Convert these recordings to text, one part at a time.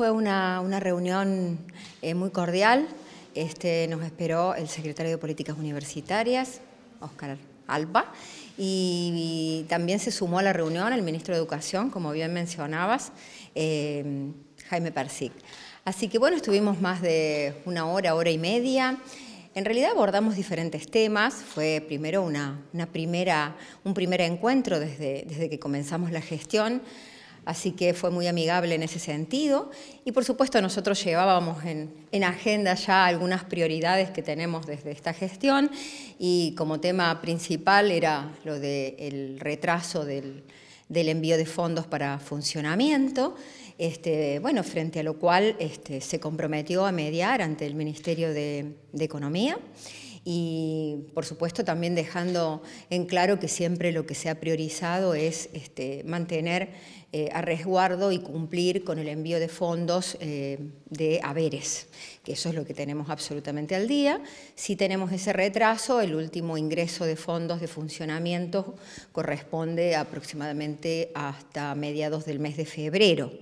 fue una, reunión eh, muy cordial. Este, nos esperó el secretario de Políticas Universitarias, Óscar Alba, y, también se sumó a la reunión el ministro de Educación, como bien mencionabas, eh, Jaime Persic. Así que bueno, estuvimos más de una hora, hora y media. En realidad abordamos diferentes temas, fue primero una, primera, un primer encuentro desde, desde que comenzamos la gestión, Así que fue muy amigable en ese sentido. Y por supuesto nosotros llevábamos en, agenda ya algunas prioridades que tenemos desde esta gestión y como tema principal era lo del retraso del, envío de fondos para funcionamiento, este, bueno, frente a lo cual este, se comprometió a mediar ante el Ministerio de Economía y por supuesto también dejando en claro que siempre lo que se ha priorizado es este, mantener eh, a resguardo y cumplir con el envío de fondos eh, de haberes, que eso es lo que tenemos absolutamente al día. Si tenemos ese retraso, el último ingreso de fondos de funcionamiento corresponde aproximadamente hasta mediados del mes de febrero.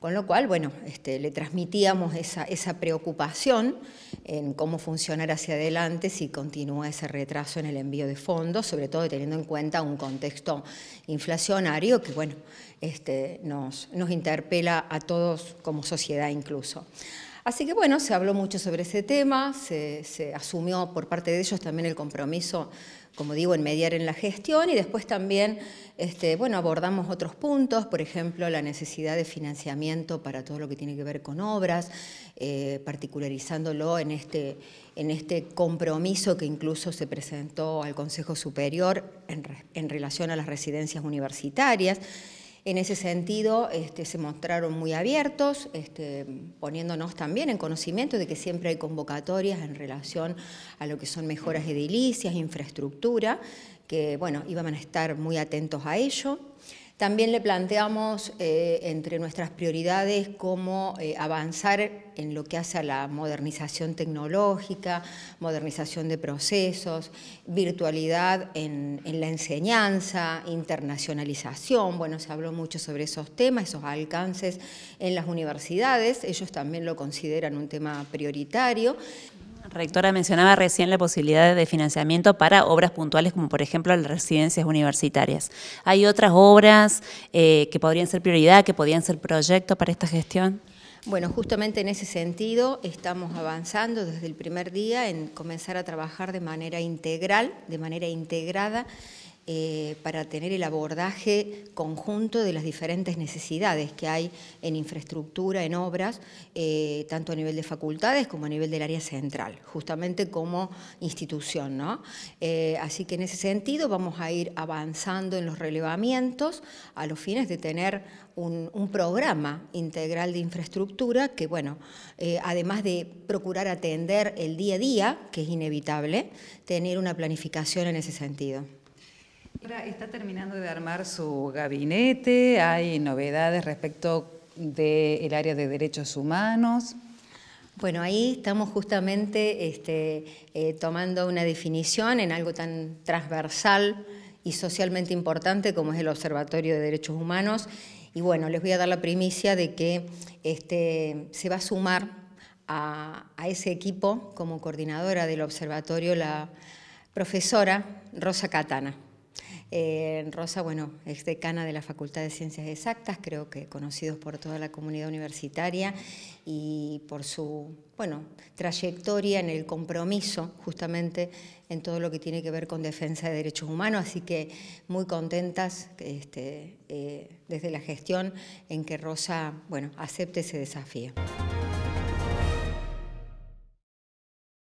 Con lo cual, bueno, este, le transmitíamos esa, preocupación en cómo funcionar hacia adelante si continúa ese retraso en el envío de fondos, sobre todo teniendo en cuenta un contexto inflacionario que, bueno, este, nos interpela a todos como sociedad incluso. Así que bueno, se habló mucho sobre ese tema, se, asumió por parte de ellos también el compromiso, como digo, en mediar en la gestión y después también, este, bueno, abordamos otros puntos, por ejemplo, la necesidad de financiamiento para todo lo que tiene que ver con obras, eh, particularizándolo en este, en este compromiso que incluso se presentó al Consejo Superior en, en relación a las residencias universitarias. En ese sentido, este, se mostraron muy abiertos, este, poniéndonos también en conocimiento de que siempre hay convocatorias en relación a lo que son mejoras edilicias, infraestructura, que bueno, iban a estar muy atentos a ello. También le planteamos eh, entre nuestras prioridades cómo eh, avanzar en lo que hace a la modernización tecnológica, modernización de procesos, virtualidad en, en la enseñanza, internacionalización. Bueno, se habló mucho sobre esos temas, esos alcances en las universidades. Ellos también lo consideran un tema prioritario. Rectora, mencionaba recién la posibilidad de financiamiento para obras puntuales como por ejemplo las residencias universitarias. ¿Hay otras obras eh, que podrían ser prioridad, que podrían ser proyectos para esta gestión? Bueno, justamente en ese sentido estamos avanzando desde el primer día en comenzar a trabajar de manera integral, de manera integrada eh, para tener el abordaje conjunto de las diferentes necesidades que hay en infraestructura, en obras, eh, tanto a nivel de facultades como a nivel del área central, justamente como institución. Eh, así que en ese sentido vamos a ir avanzando en los relevamientos a los fines de tener un programa integral de infraestructura que, bueno, además de procurar atender el día a día, que es inevitable, tener una planificación en ese sentido está terminando de armar su gabinete, hay novedades respecto del área de derechos humanos. Bueno, ahí estamos justamente este, eh, tomando una definición en algo tan transversal y socialmente importante como es el Observatorio de Derechos Humanos. Y bueno, les voy a dar la primicia de que este, se va a sumar a, a ese equipo como coordinadora del observatorio la profesora Rosa Catana. Eh, Rosa, bueno, es decana de la Facultad de Ciencias Exactas, creo que conocidos por toda la comunidad universitaria y por su, bueno, trayectoria en el compromiso justamente en todo lo que tiene que ver con defensa de derechos humanos, así que muy contentas este, eh, desde la gestión en que Rosa, bueno, acepte ese desafío.